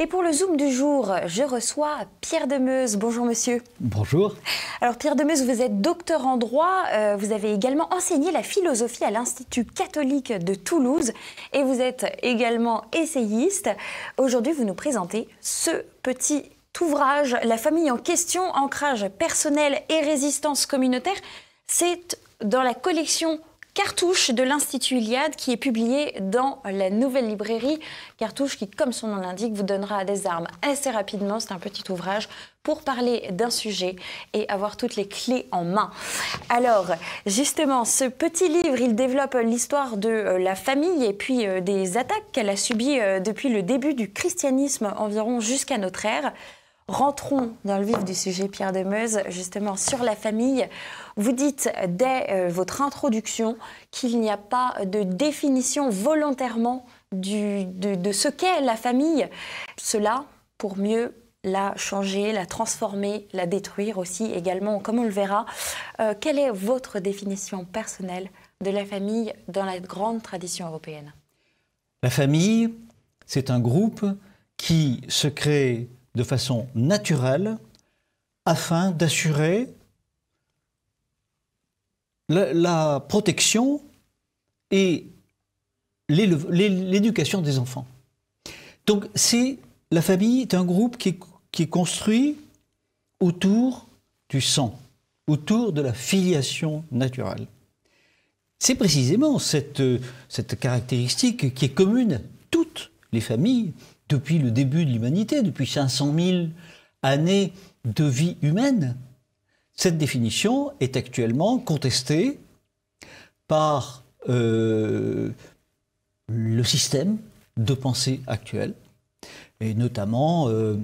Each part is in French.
Et pour le Zoom du jour, je reçois Pierre Demeuse. Bonjour monsieur. Bonjour. Alors Pierre Demeuse, vous êtes docteur en droit, euh, vous avez également enseigné la philosophie à l'Institut catholique de Toulouse et vous êtes également essayiste. Aujourd'hui, vous nous présentez ce petit ouvrage, La famille en question, ancrage personnel et résistance communautaire. C'est dans la collection Cartouche de l'Institut Iliade qui est publié dans la nouvelle librairie. Cartouche qui, comme son nom l'indique, vous donnera des armes assez rapidement. C'est un petit ouvrage pour parler d'un sujet et avoir toutes les clés en main. Alors, justement, ce petit livre, il développe l'histoire de euh, la famille et puis euh, des attaques qu'elle a subies euh, depuis le début du christianisme environ jusqu'à notre ère. Rentrons dans le vif du sujet, Pierre meuse justement sur la famille. Vous dites dès euh, votre introduction qu'il n'y a pas de définition volontairement du, de, ce qu'est la famille. Cela pour mieux la changer, la transformer, la détruire aussi également, comme on le verra. Euh, quelle est votre définition personnelle de la famille dans la grande tradition européenne La famille, c'est un groupe qui se crée de façon naturelle afin d'assurer la, protection et l'éducation des enfants. Donc c'est la famille est un groupe qui est, construit autour du sang, autour de la filiation naturelle. C'est précisément cette, cette, caractéristique qui est commune à toutes les familles, depuis le début de l'humanité, depuis 500 000 années de vie humaine. Cette définition est actuellement contestée par euh, le système de pensée actuel, et notamment, euh,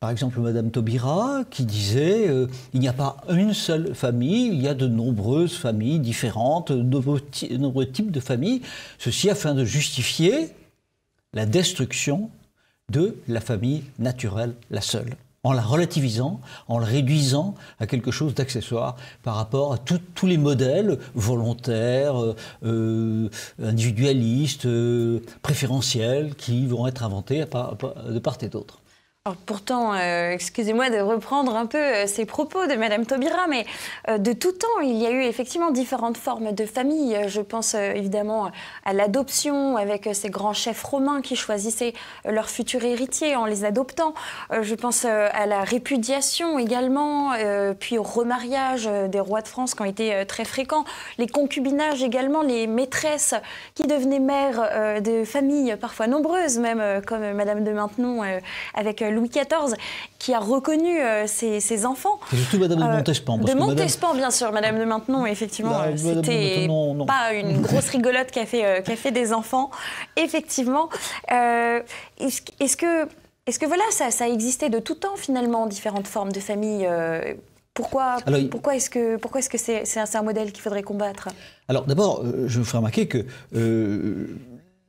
par exemple, Madame Taubira, qui disait euh, il n'y a pas une seule famille, il y a de nombreuses familles différentes, de nombreux, types de familles, ceci afin de justifier la destruction de la famille naturelle, la seule, en la relativisant, en la réduisant à quelque chose d'accessoire par rapport à tous les modèles volontaires, euh, euh, individualistes, euh, préférentiels qui vont être inventés de part et d'autre. Oh, pourtant, euh, excusez-moi de reprendre un peu euh, ces propos de Madame Taubira, mais euh, de tout temps, il y a eu effectivement différentes formes de famille. Je pense évidemment à l'adoption, avec ces grands chefs romains qui choisissaient leur futur héritier en les adoptant. je pense à la répudiation également, puis au remariage des rois de France qui ont été très fréquents, les concubinages également, les maîtresses qui devenaient mères de familles parfois nombreuses, même comme Madame de Maintenon avec Louis XIV qui a reconnu euh, ses, enfants. C'est surtout Madame de euh, Montespan. de Montespan, bien sûr, Madame de Maintenon, effectivement, c'était pas une grosse rigolote qui a fait, euh, des enfants, effectivement. Est-ce que voilà, ça, ça existait de tout temps finalement, différentes formes de famille pourquoi, est-ce que pourquoi ce que c'est un, modèle qu'il faudrait combattre Alors d'abord, je vous ferai remarquer que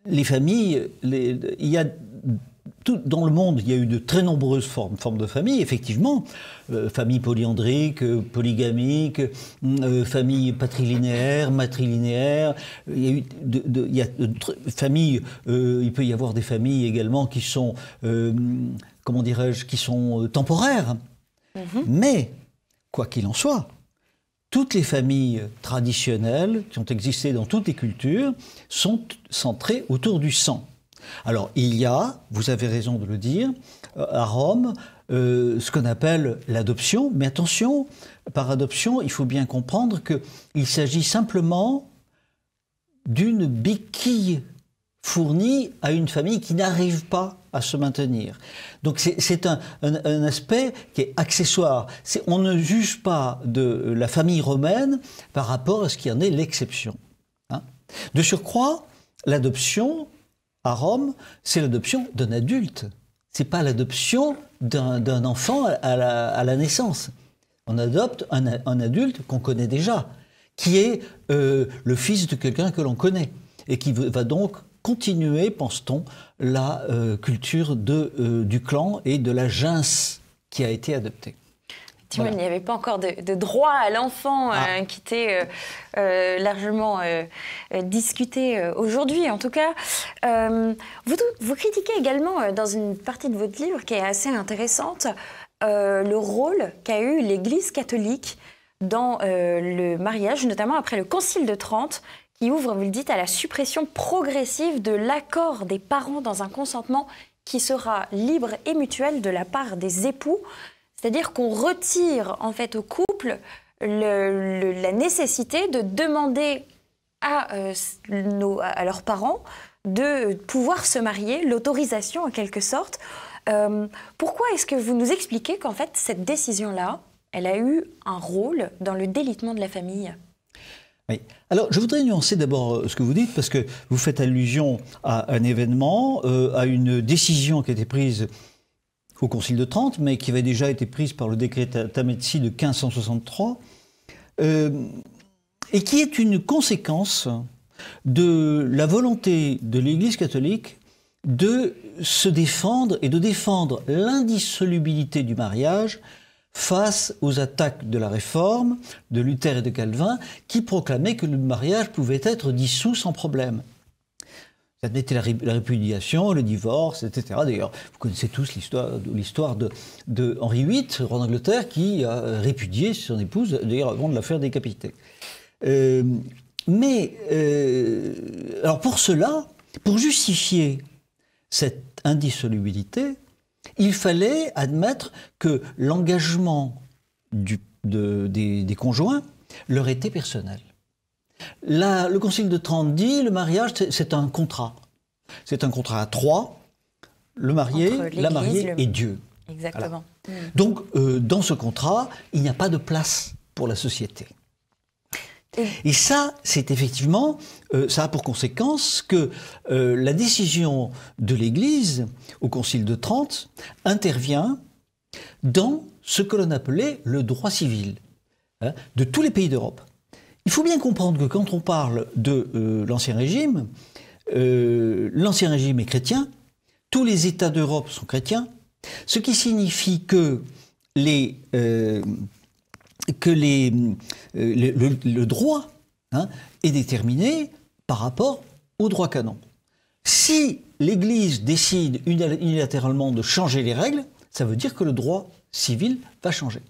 les familles, il y a tout, dans le monde, il y a eu de très nombreuses formes, formes de familles, effectivement. Familles euh, famille polyandrique, euh, polygamique, matrilinéaires. Euh, famille matrilinéaire. Il familles, il peut y avoir des familles également qui sont, comment dirais-je, qui sont temporaires. Mhm. Mais, quoi qu'il en soit, toutes les familles traditionnelles qui ont existé dans toutes les cultures sont centrées autour du sang. Alors, il y a, vous avez raison de le dire, euh, à Rome, euh, ce qu'on appelle l'adoption. Mais attention, par adoption, il faut bien comprendre qu'il s'agit simplement d'une béquille fournie à une famille qui n'arrive pas à se maintenir. Donc c'est un, aspect qui est accessoire. on ne juge pas de la famille romaine par rapport à ce qui en est l'exception. Hein. De surcroît, l'adoption à Rome, c'est l'adoption d'un adulte. ce n'est pas l'adoption d'un enfant à la, naissance. On adopte un, adulte qu'on connaît déjà, qui est euh, le fils de quelqu'un que l'on connaît et qui va donc continuer, pense-t-on, la euh, culture euh, du clan et de la gens qui a été adoptée il n'y avait pas encore de, droit à l'enfant ah. euh, qui était euh, euh, largement discuté aujourd'hui, en tout cas. vous, critiquez également, dans une partie de votre livre qui est assez intéressante, le rôle qu'a eu l'Église catholique dans le mariage, notamment après le Concile de Trente, qui ouvre, vous le dites, à la suppression progressive de l'accord des parents dans un consentement qui sera libre et mutuel de la part des époux. C'est-à-dire qu'on retire en fait au couple la nécessité de demander euh, à, leurs parents de pouvoir se marier, l'autorisation en quelque sorte. Euh, pourquoi est-ce que vous nous expliquez qu'en fait cette décision-là, elle a eu un rôle dans le délitement de la famille oui. Alors, je voudrais nuancer d'abord euh, ce que vous dites, parce que vous faites allusion à un événement, à une décision qui a été prise au Concile de Trente, mais qui avait déjà été prise par le décret Tametsi de 1563, euh, et qui est une conséquence de la volonté de l'Église catholique de se défendre et de défendre l'indissolubilité du mariage face aux attaques de la Réforme, de Luther et de Calvin, qui proclamaient que le mariage pouvait être dissous sans problème. Ça admettait la, répudiation, le divorce, etc. D'ailleurs, vous connaissez tous l'histoire de, de, Henri VIII, roi d'Angleterre, qui a répudié son épouse, d'ailleurs avant de la faire décapiter. Euh, mais, euh, alors pour cela, pour justifier cette indissolubilité, il fallait admettre que l'engagement des conjoints leur était personnel le Concile de Trente dit le mariage, c'est un contrat. C'est un contrat à trois, le marié, la mariée et Dieu. Exactement. Mm. Donc, euh, dans ce contrat, il n'y a pas de place pour la société. Et ça, c'est effectivement, euh, ça a pour conséquence que euh, la décision de l'Église au Concile de Trente intervient dans ce que l'on appelait le droit civil hein, de tous les pays d'Europe. Il faut bien comprendre que quand on parle de euh, l'Ancien Régime, euh, l'Ancien Régime est chrétien, tous les États d'Europe sont chrétiens, ce qui signifie que euh, le, droit hein, est déterminé par rapport au droit canon. Si l'Église décide unilatéralement de changer les règles, ça veut dire que le droit civil va changer.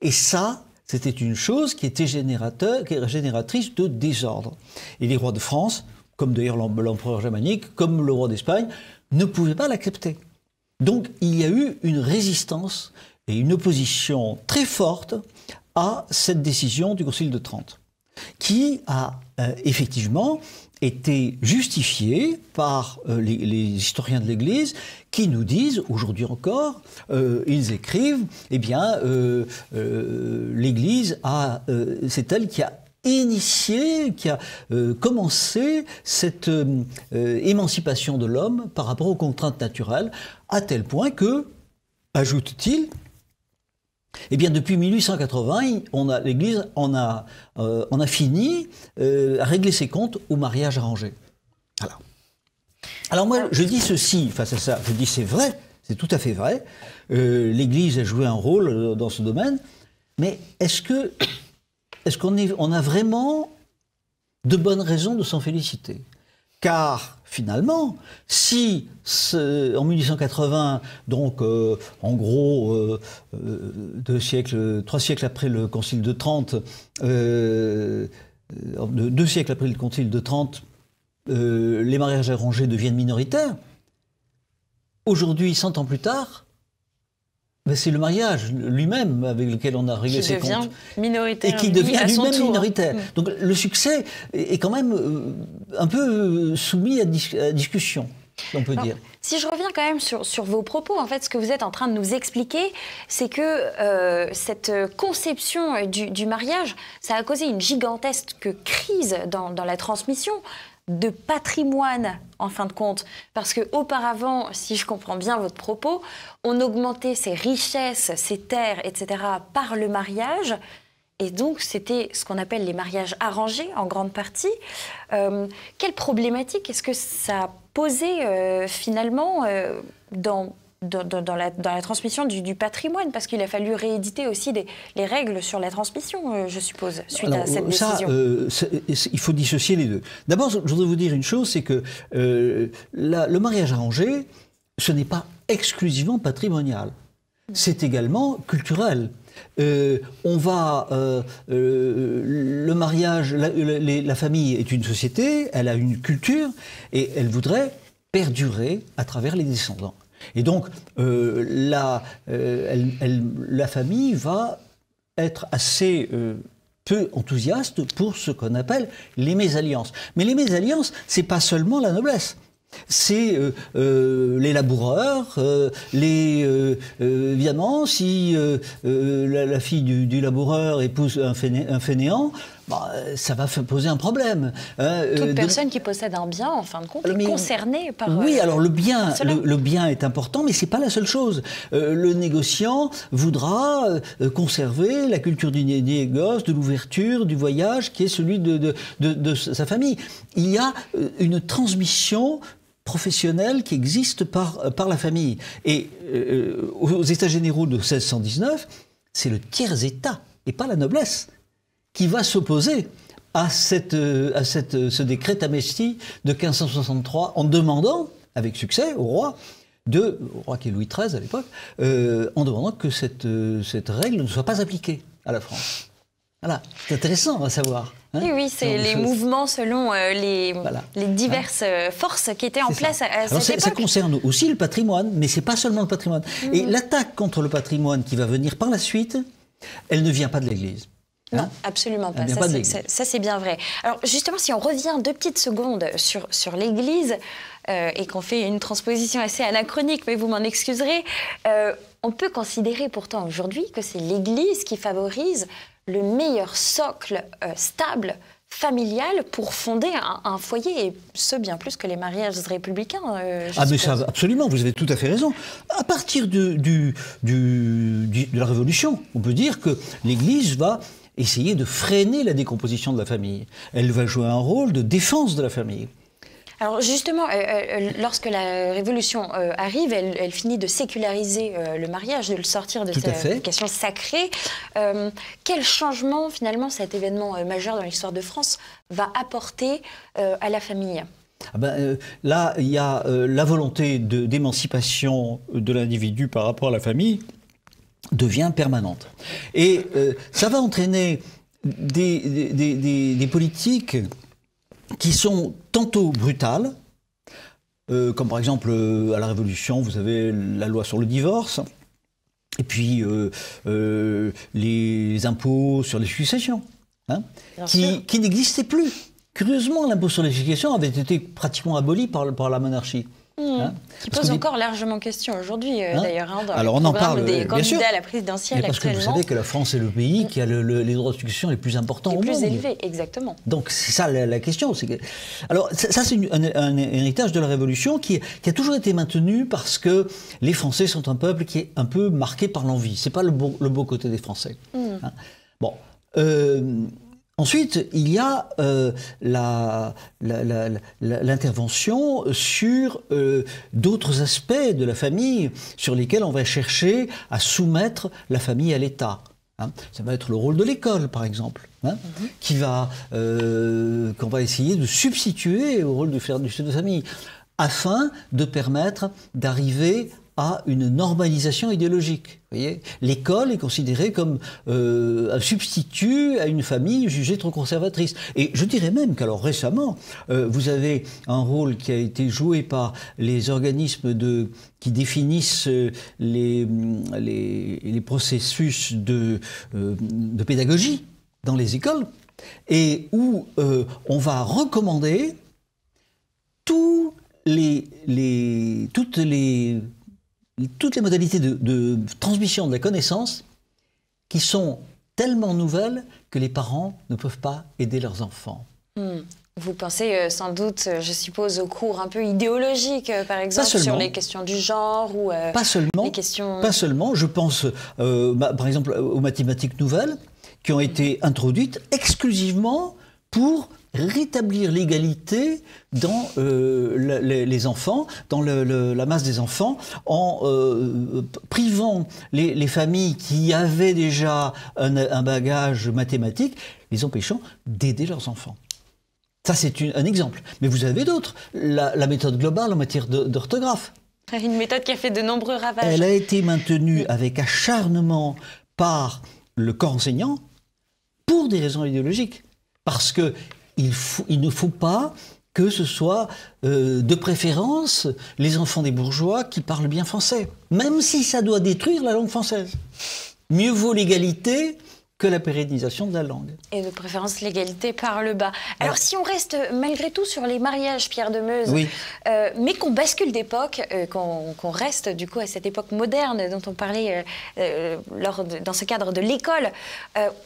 Et ça, c'était une chose qui était génératrice de désordre. Et les rois de France, comme d'ailleurs l'empereur germanique, comme le roi d'Espagne, ne pouvaient pas l'accepter. Donc il y a eu une résistance et une opposition très forte à cette décision du Concile de Trente, qui a euh, effectivement été justifié par euh, les, historiens de l'Église qui nous disent, aujourd'hui encore, euh, ils écrivent, eh bien, euh, l'Église a, c'est elle qui a initié, qui a commencé cette émancipation de l'homme par rapport aux contraintes naturelles, à tel point que, ajoute-t-il, eh bien, depuis 1880, on a, l'Église en a, euh, on a fini euh, à régler ses comptes au mariage arrangé. Alors moi, je dis ceci face à ça. Je dis c'est vrai, c'est tout à fait vrai. Euh, L'Église a joué un rôle dans ce domaine, mais est-ce que est-ce qu'on a vraiment de bonnes raisons de s'en féliciter car finalement, si en 1880, donc euh, en gros euh, euh, deux siècles, trois siècles après le Concile de Trente, deux siècles après le Concile de Trente, les mariages arrangés deviennent minoritaires. Aujourd'hui, 100 ans plus tard, c'est le mariage lui-même avec lequel on a réglé ses comptes. Minoritaire et qui devient lui-même minoritaire. Mm. Donc le succès est quand même euh, un peu euh, soumis à, discussion, on peut dire. Si je reviens quand même sur, vos propos, en fait, ce que vous êtes en train de nous expliquer, c'est que euh, cette conception du, mariage, ça a causé une gigantesque crise dans, dans la transmission de patrimoine en fin de compte Parce que auparavant, si je comprends bien votre propos, on augmentait ses richesses, ses terres, etc. par le mariage. Et donc, c'était ce qu'on appelle les mariages arrangés en grande partie. Euh, quelle problématique est-ce que ça posait euh, finalement euh, dans dans, dans, la, transmission du, patrimoine, parce qu'il a fallu rééditer aussi les règles sur la transmission, euh, je suppose, suite à cette décision. Euh, il faut dissocier les deux. D'abord, je voudrais vous dire une chose, c'est que euh, le mariage arrangé, ce n'est pas exclusivement patrimonial, c'est également culturel. on va le mariage, la, famille est une société, elle a une culture et elle voudrait perdurer à travers les descendants. Et donc, euh, euh, la, famille va être assez euh, peu enthousiaste pour ce qu'on appelle les mésalliances. Mais les mésalliances, n'est pas seulement la noblesse. C'est les laboureurs, les évidemment si la, fille du, laboureur épouse un fainéant, bah, euh, ça va poser un problème. Euh, euh, Toute personne qui possède un bien, en fin de compte, est concernée par. Oui, alors le bien, le, le, bien est important, mais c'est pas la seule chose. le négociant voudra conserver la culture du négoce, de l'ouverture, du voyage, qui est celui de, sa famille. Il y a une transmission professionnelle qui existe par, la famille. Et aux États généraux de 1619, c'est le tiers-État et pas la noblesse qui va s'opposer à, cette, euh, à cette, euh, ce décret Tamesti de 1563 en demandant, avec succès, au roi, de, au roi qui est Louis XIII à l'époque, euh, en demandant que cette, cette règle ne soit pas appliquée à la France. Voilà, c'est intéressant à savoir. Hein. oui, oui, c'est les mouvements selon les, les, hein. diverses forces qui étaient en place à, cette époque. Ça concerne aussi le patrimoine, mais c'est pas seulement le patrimoine. Et mhm. l'attaque contre le patrimoine qui va venir par la suite, elle ne vient pas de l'Église. Non, absolument ah, pas. Ça, c'est bien vrai. Alors justement, si on revient deux petites secondes sur, sur l'Église euh, et qu'on fait une transposition assez anachronique, mais vous m'en excuserez, euh, on peut considérer pourtant aujourd'hui que c'est l'Église qui favorise le meilleur socle euh, stable familial pour fonder un, foyer, et ce bien plus que les mariages républicains. ah mais ça, absolument, vous avez tout à fait raison. À partir du, du, de la Révolution, on peut dire que l'Église va essayer de freiner la décomposition de la famille. Elle va jouer un rôle de défense de la famille. Alors justement, euh, euh, euh, lorsque la Révolution arrive, elle, finit de séculariser le mariage, de le sortir de cette question sacrée. quel changement finalement cet événement majeur dans l'histoire de France va apporter à la famille ah ben, là, il y a la volonté d'émancipation de l'individu par rapport à la famille, devient permanente. Et euh, ça va entraîner des, politiques qui sont tantôt brutales, euh, comme par exemple euh, à la Révolution, vous avez la loi sur le divorce, et puis les impôts sur les successions, hein, qui, n'existaient plus. Curieusement, l'impôt sur les successions avait été pratiquement aboli par la monarchie. Mmh. Hein qui pose encore largement question aujourd'hui, euh, hein d'ailleurs, hein, Alors, on en parle, des euh, candidats sûr. à la présidentielle parce actuellement. Parce que vous savez que la France est le pays mmh. qui a les droits de succession les plus importants les plus élevés, exactement. Donc c'est ça la, question. Alors ça, c'est un, héritage de la Révolution qui, qui, a toujours été maintenu parce que les Français sont un peuple qui est un peu marqué par l'envie. C'est pas le beau, côté des Français. Mmh. Bon. Euh, Ensuite, il y a euh, l'intervention sur euh, d'autres aspects de la famille sur lesquels on va chercher à soumettre la famille à l'État. Hein. Ça va être le rôle de l'école, par exemple. Hein, mhm. qui va euh, qu'on va essayer de substituer au rôle du chef de famille afin de permettre d'arriver à une normalisation idéologique. L'école est considérée comme euh, un substitut à une famille jugée trop conservatrice. Et je dirais même qu'alors récemment, euh, vous avez un rôle qui a été joué par les organismes de, qui définissent euh, mm, les, les, processus de, de, pédagogie dans les écoles, et où on va recommander tous les, les toutes les toutes les modalités de, transmission de la connaissance qui sont tellement nouvelles que les parents ne peuvent pas aider leurs enfants. Hmm. Vous pensez euh, sans doute, euh, je suppose, aux cours un peu idéologiques, euh, par exemple, sur les questions du genre ou pas seulement, questions... Pas seulement, je pense par exemple aux mathématiques nouvelles qui ont été introduites exclusivement pour rétablir l'égalité dans euh, les, enfants, dans la masse des enfants, en euh, privant les, familles qui avaient déjà un, bagage mathématique, les empêchant d'aider leurs enfants. Ça, c'est un exemple. Mais vous avez d'autres. La, la, méthode globale en matière d'orthographe. Une méthode qui a fait de nombreux ravages. Elle a été maintenue avec acharnement par le corps enseignant pour des raisons idéologiques. Parce que il, ne faut pas que ce soit euh, de préférence les enfants des bourgeois qui parlent bien français, même si ça doit détruire la langue française. Mieux vaut l'égalité que la pérennisation de la langue. Et de préférence l'égalité par le bas. Alors si on reste euh, malgré tout sur les mariages, Pierre de Meuse, euh, mais qu'on bascule d'époque, euh, qu'on reste du coup à cette époque moderne dont on parlait lors dans ce cadre de l'école,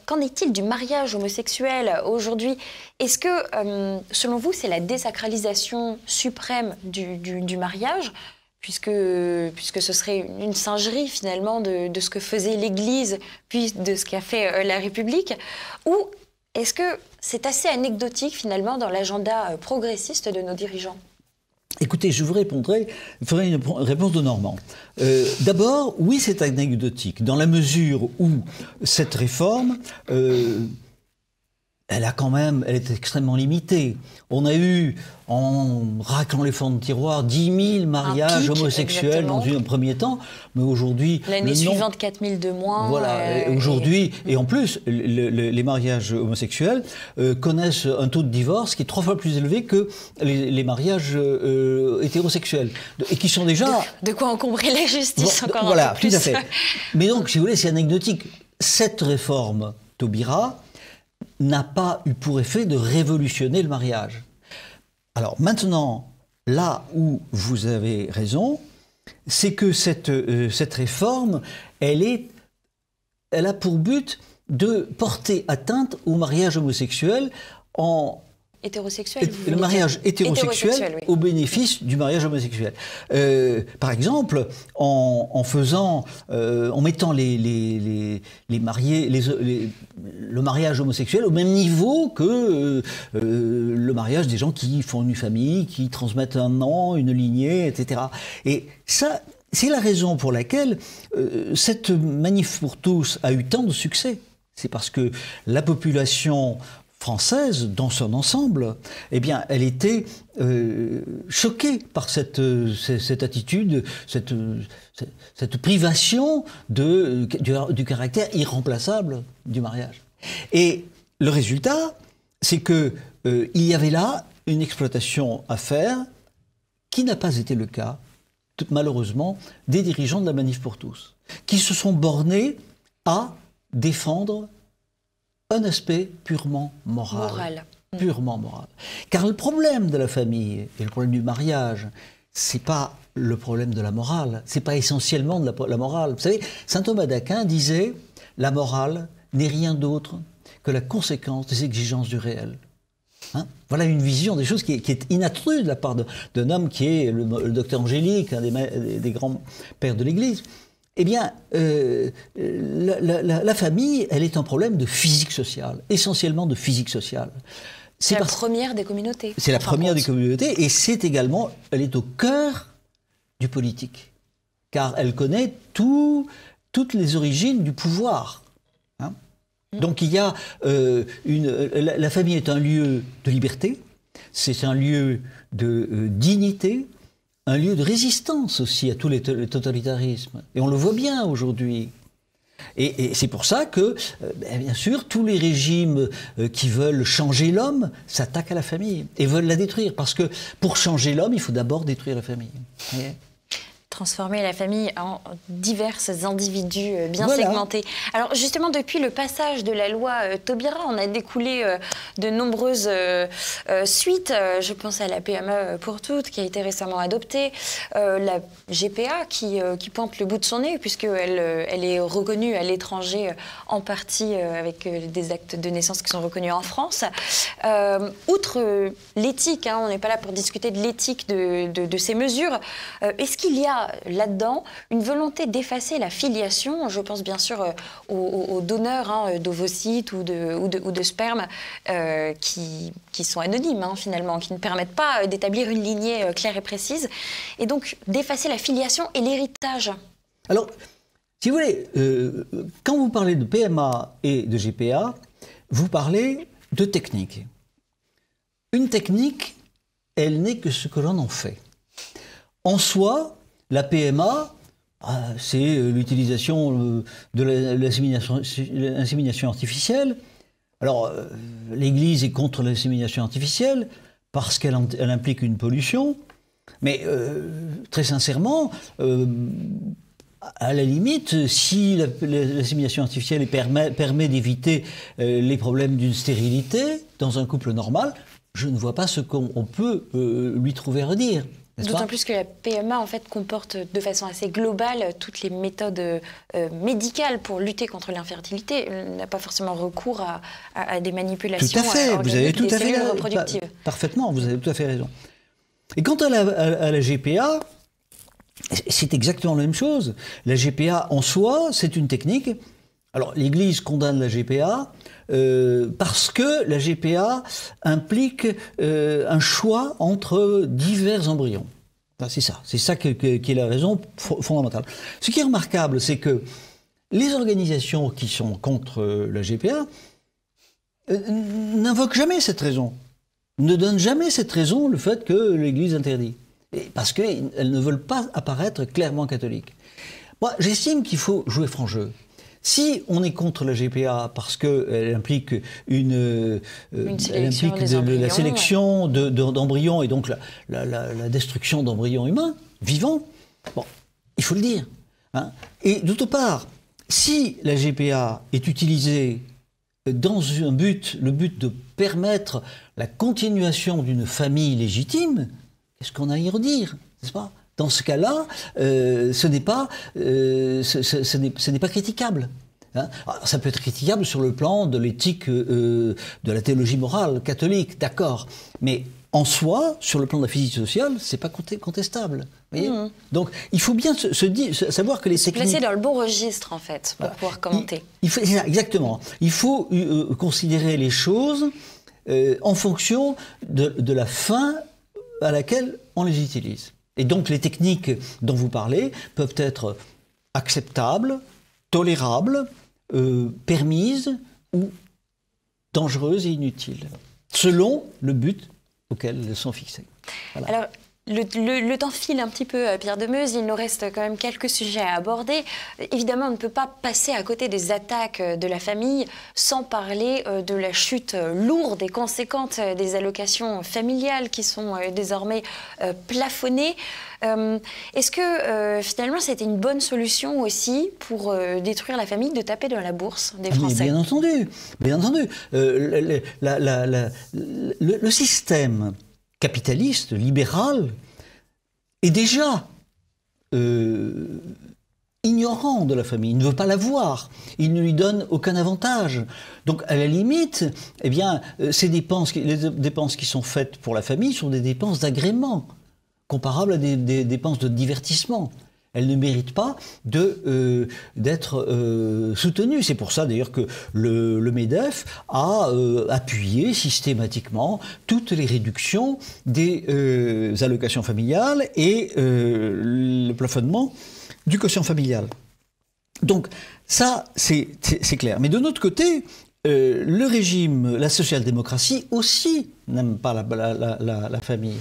qu'en est-il du mariage homosexuel aujourd'hui Est-ce que, selon vous, c'est la désacralisation suprême du, du mariage puisque, puisque ce serait une singerie finalement de, ce que faisait l'Église, puis de ce qu'a fait euh, la République, ou est-ce que c'est assez anecdotique finalement dans l'agenda euh, progressiste de nos dirigeants Écoutez, je vous répondrai, ferai une réponse de Normand. Euh, d'abord, oui, c'est anecdotique, dans la mesure où cette réforme elle a quand même, elle est extrêmement limitée. On a eu, en raclant les fonds de tiroir, 10 000 mariages homosexuels dans un premier temps, mais aujourd'hui... L'année suivante, 4 000 de moins. Voilà, euh, aujourd'hui, mm. et... en plus, les mariages homosexuels euh, connaissent un taux de divorce qui est trois fois plus élevé que les, mariages euh, hétérosexuels, et qui sont déjà... De, quoi encombrer la justice encore Voilà, plus. tout à fait. mais donc, si vous voulez, c'est anecdotique. Cette réforme Taubira n'a pas eu pour effet de révolutionner le mariage. Alors maintenant, là où vous avez raison, c'est que cette, euh, cette réforme, elle, est, elle a pour but de porter atteinte au mariage homosexuel en hétérosexuel. le mariage hétérosexuel, au bénéfice du mariage homosexuel. Euh, par exemple, en, mettant le mariage homosexuel au même niveau que euh, euh, le mariage des gens qui font une famille, qui transmettent un nom, une lignée, etc. Et ça, c'est la raison pour laquelle cette manif pour tous a eu tant de succès. C'est parce que la population française dans son ensemble, eh bien, elle était euh, choquée par cette, euh, attitude, cette, euh, privation du, caractère irremplaçable du mariage. Et le résultat, c'est que il y avait là une exploitation à faire qui n'a pas été le cas, malheureusement, des dirigeants de la Manif pour tous, qui se sont bornés à défendre un aspect purement moral. Mm. Purement moral. Car le problème de la famille et le problème du mariage, c'est pas le problème de la morale, c'est pas essentiellement de la, morale. Vous savez, saint Thomas d'Aquin disait la morale n'est rien d'autre que la conséquence des exigences du réel. Hein voilà une vision des choses qui est, qui de la part d'un homme qui est le, docteur Angélique, un des, des grands pères de l'Église eh bien, euh, la, famille, elle est un problème de physique sociale, essentiellement de physique sociale. C'est la première des communautés. C'est la première des communautés, et c'est également, elle est au cœur du politique, car elle connaît tout, toutes les origines du pouvoir. Hein. Mm. Donc il y a euh, une, la, famille est un lieu de liberté, c'est un lieu de euh, dignité, un lieu de résistance aussi à tous les, totalitarismes. Et on le voit bien aujourd'hui. Et, c'est pour ça que, euh, ben, bien sûr, tous les régimes euh, qui veulent changer l'homme s'attaquent à la famille et veulent la détruire. Parce que pour changer l'homme, il faut d'abord détruire la famille transformer la famille en divers individus euh, bien segmentés. Alors justement, depuis le passage de la loi euh, Taubira, on a découlé euh, de nombreuses suites. Je pense à la PME pour toutes qui a été récemment adoptée, la GPA qui, qui, pointe le bout de son nez puisqu'elle elle est reconnue à l'étranger en partie avec des actes de naissance qui sont reconnus en France. outre l'éthique, hein, on n'est pas là pour discuter de l'éthique de, ces mesures, est-ce qu'il y a là-dedans une volonté d'effacer la filiation. Je pense bien sûr euh, aux, donneurs hein, euh, d'ovocytes ou de, ou de, sperme euh, qui, sont anonymes hein, finalement, qui ne permettent pas d'établir une lignée claire et précise. Et donc d'effacer la filiation et l'héritage. Alors, si vous voulez, quand vous parlez de PMA et de GPA, vous parlez de technique. Une technique, elle n'est que ce que l'on en fait. En soi, la PMA, ah, c'est euh, l'utilisation euh, de l'insémination artificielle. Alors, euh, l'Église est contre l'insémination artificielle parce qu'elle implique une pollution. Mais très sincèrement, à la limite, si l'insémination artificielle permet, d'éviter les problèmes d'une stérilité dans un couple normal, je ne vois pas ce qu'on peut lui trouver à redire. D'autant plus que la PMA en fait comporte de façon assez globale euh, toutes les méthodes euh, euh, médicales pour lutter contre l'infertilité. Elle n'a pas forcément recours à, des manipulations. Tout à fait, vous avez tout à fait raison. parfaitement, vous avez tout à fait raison. Et quant à la GPA, c'est exactement la même chose. La GPA en soi, c'est une technique alors l'Église condamne la GPA euh, parce que la GPA implique euh, un choix entre divers embryons. c'est ça, c'est ça qui est la raison fondamentale. Ce qui est remarquable, c'est que les organisations qui sont contre euh, la GPA n'invoquent jamais cette raison, ne donnent jamais cette raison, le fait que l'Église interdit, parce qu'elles ne veulent pas apparaître clairement catholiques. Moi, j'estime qu'il faut jouer franc jeu. Si on est contre la GPA parce qu'elle implique une, la sélection d'embryons et donc la, destruction d'embryons humains vivants, bon, il faut le dire. Hein. Et d'autre part, si la GPA est utilisée dans un but, le but de permettre la continuation d'une famille légitime, qu'est-ce qu'on a à y redire, n'est-ce pas dans ce cas-là, euh, ce n'est pas, euh, ce, pas critiquable. Hein. ça peut être critiquable sur le plan de l'éthique, euh, de la théologie morale catholique, d'accord. Mais en soi, sur le plan de la physique sociale, ce n'est pas contestable. Mmh. Donc, il faut bien se, savoir que les techniques... Placer dans le bon registre, en fait, pour pouvoir commenter. exactement. Il faut considérer les choses en fonction de la fin à laquelle on les utilise. Et donc les techniques dont vous parlez peuvent être acceptables, tolérables, euh, permises ou dangereuses et inutiles, selon le but auquel elles sont fixées. Le, temps file un petit peu, euh, Pierre de Meuse. Il nous reste quand même quelques sujets à aborder. Évidemment, on ne peut pas passer à côté des attaques euh, de la famille sans parler euh, de la chute lourde et conséquente des allocations familiales qui sont désormais plafonnées. Est-ce que finalement, c'était une bonne solution aussi pour détruire la famille de taper dans la bourse des ah, Français Bien entendu, bien entendu. le système capitaliste, libéral, est déjà euh, ignorant de la famille, il ne veut pas la voir, il ne lui donne aucun avantage. Donc à la limite, eh bien, euh, ces dépenses, les dépenses qui sont faites pour la famille sont des dépenses d'agrément, comparables à des dépenses de divertissement elle ne mérite pas de, euh, d'être euh, soutenue. C'est pour ça d'ailleurs que le, MEDEF a euh, appuyé systématiquement toutes les réductions des allocations familiales et le plafonnement du quotient familial. Donc ça, c'est clair. Mais de notre côté, le régime, la social-démocratie aussi n'aiment pas la, famille.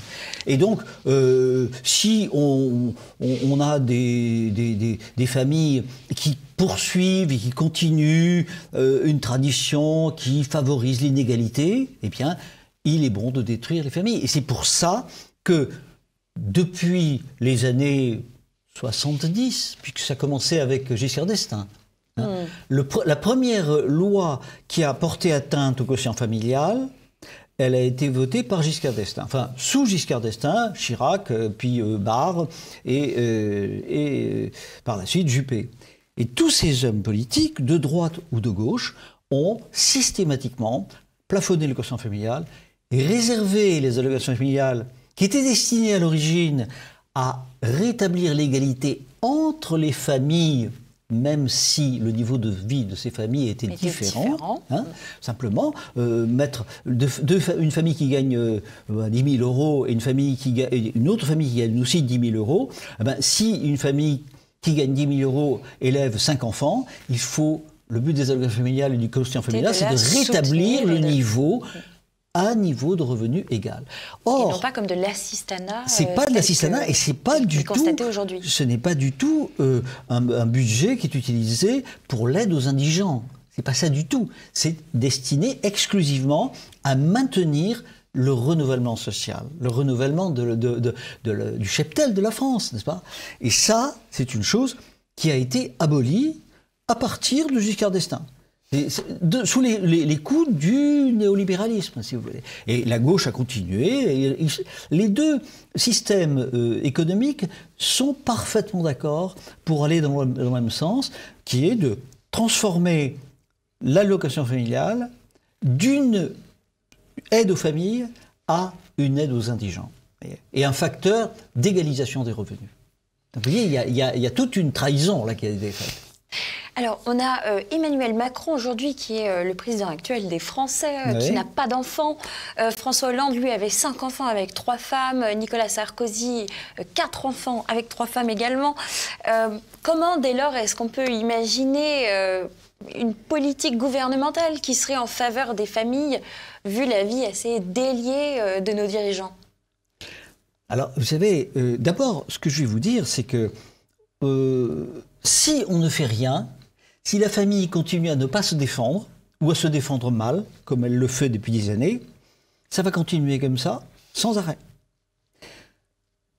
Et donc, euh, si on, on, a des, des, familles qui poursuivent et qui continuent euh, une tradition qui favorise l'inégalité, eh bien, il est bon de détruire les familles. Et c'est pour ça que, depuis les années 70, puisque ça commençait avec Giscard d'Estaing, hein, hmm. la première loi qui a porté atteinte au quotient familial, elle a été votée par Giscard d'Estaing. Enfin, sous Giscard d'Estaing, Chirac, euh, puis euh, Barre, et, euh, par la suite Juppé. Et tous ces hommes politiques, de droite ou de gauche, ont systématiquement plafonné le quotient familial, réservé les allocations familiales qui étaient destinées à l'origine à rétablir l'égalité entre les familles même si le niveau de vie de ces familles était différent. Hein, simplement, euh, mettre une famille qui gagne 10 euh, 000 ben, euros et une, famille qui une autre famille qui gagne aussi 10 000 euros, eh ben, si une famille qui gagne 10 000 euros élève 5 enfants, il faut... Le but des allocations familiales et du quotient familial, c'est de rétablir le niveau à niveau de revenus égal. Or, et non pas comme de l'assistanat. Euh, c'est pas de l'assistanat et c'est pas du tout. Ce n'est pas du tout euh, un, budget qui est utilisé pour l'aide aux indigents. C'est pas ça du tout. C'est destiné exclusivement à maintenir le renouvellement social, le renouvellement du cheptel de la France, n'est-ce pas Et ça, c'est une chose qui a été abolie à partir de Giscard d'Estaing sous les, coups du néolibéralisme, si vous voulez. Et la gauche a continué. les deux systèmes euh, économiques sont parfaitement d'accord pour aller dans le, même sens, qui est de transformer l'allocation familiale d'une aide aux familles à une aide aux indigents et un facteur d'égalisation des revenus. vous voyez, il y, a, y a toute une trahison là qui a été faite. Alors, on a euh, Emmanuel Macron aujourd'hui qui est euh, le président actuel des Français, euh, qui n'a pas d'enfants. François Hollande, lui, avait cinq enfants avec trois femmes. Nicolas Sarkozy, quatre enfants avec trois femmes également. comment, dès lors, est-ce qu'on peut imaginer une politique gouvernementale qui serait en faveur des familles, vu la vie assez déliée de nos dirigeants Alors, vous savez, d'abord, ce que je vais vous dire, c'est que si on ne fait rien, si la famille continue à ne pas se défendre, ou à se défendre mal, comme elle le fait depuis des années, ça va continuer comme ça, sans arrêt.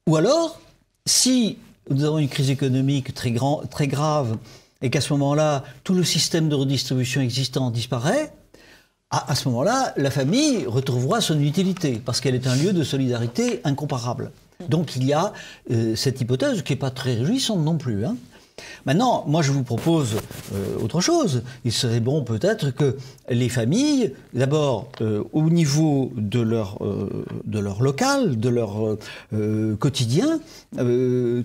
Ou alors, si nous avons une crise économique très, grave et qu'à ce moment-là, tout le système de redistribution existant disparaît, à, ce moment-là, la famille retrouvera son utilité, parce qu'elle est un lieu de solidarité incomparable. Donc il y a euh, cette hypothèse qui n'est pas très réjouissante non plus. Hein. Maintenant, moi je vous propose euh, autre chose. Il serait bon peut-être que les familles, d'abord euh, au niveau de leur, euh, de leur local, de leur quotidien,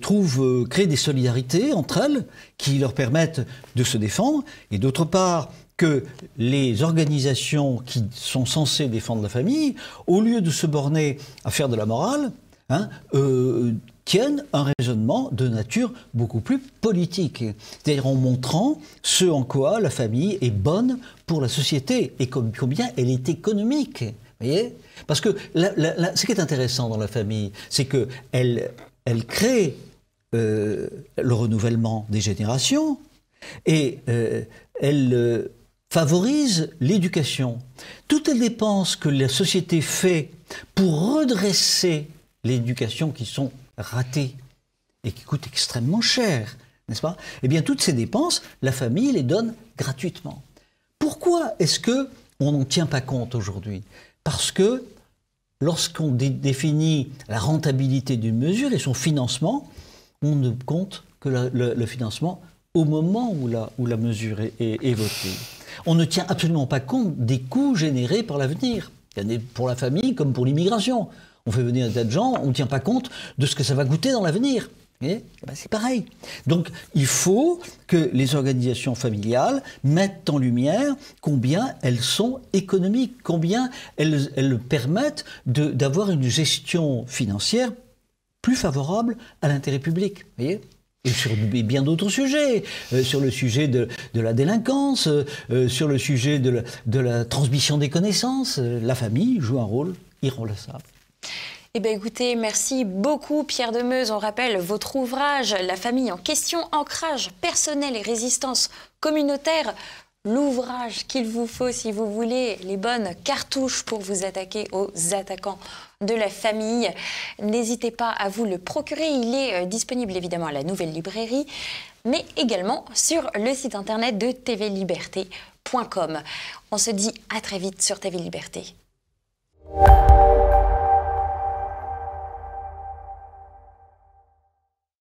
trouvent, créent des solidarités entre elles qui leur permettent de se défendre, et d'autre part que les organisations qui sont censées défendre la famille, au lieu de se borner à faire de la morale, Hein, tiennent un raisonnement de nature beaucoup plus politique, c'est-à-dire en montrant ce en quoi la famille est bonne pour la société et combien elle est économique. Voyez Parce que ce qui est intéressant dans la famille, c'est qu'elle elle crée euh, le renouvellement des générations et euh, elle euh, favorise l'éducation. Toutes les dépenses que la société fait pour redresser l'éducation qui sont ratées et qui coûtent extrêmement cher, n'est-ce pas Eh bien, toutes ces dépenses, la famille les donne gratuitement. Pourquoi est-ce que on n'en tient pas compte aujourd'hui Parce que lorsqu'on définit la rentabilité d'une mesure et son financement, on ne compte que le, financement au moment où la, mesure est, est votée. On ne tient absolument pas compte des coûts générés par l'avenir, pour la famille comme pour l'immigration. On fait venir des tas de gens, on ne tient pas compte de ce que ça va goûter dans l'avenir. Eh ben, c'est pareil. Donc il faut que les organisations familiales mettent en lumière combien elles sont économiques, combien elles, permettent d'avoir une gestion financière plus favorable à l'intérêt public. et sur bien d'autres sujets, euh, euh, euh, sur le sujet de, la délinquance, sur le sujet de la, transmission des connaissances, la famille joue un rôle irremplaçable. Eh bien écoutez, merci beaucoup Pierre Demeuse. On rappelle votre ouvrage La famille en question, ancrage personnel et résistance communautaire. L'ouvrage qu'il vous faut si vous voulez les bonnes cartouches pour vous attaquer aux attaquants de la famille. N'hésitez pas à vous le procurer. Il est euh, disponible évidemment à la nouvelle librairie, mais également sur le site internet de tvliberté.com. On se dit à très vite sur TV Liberté.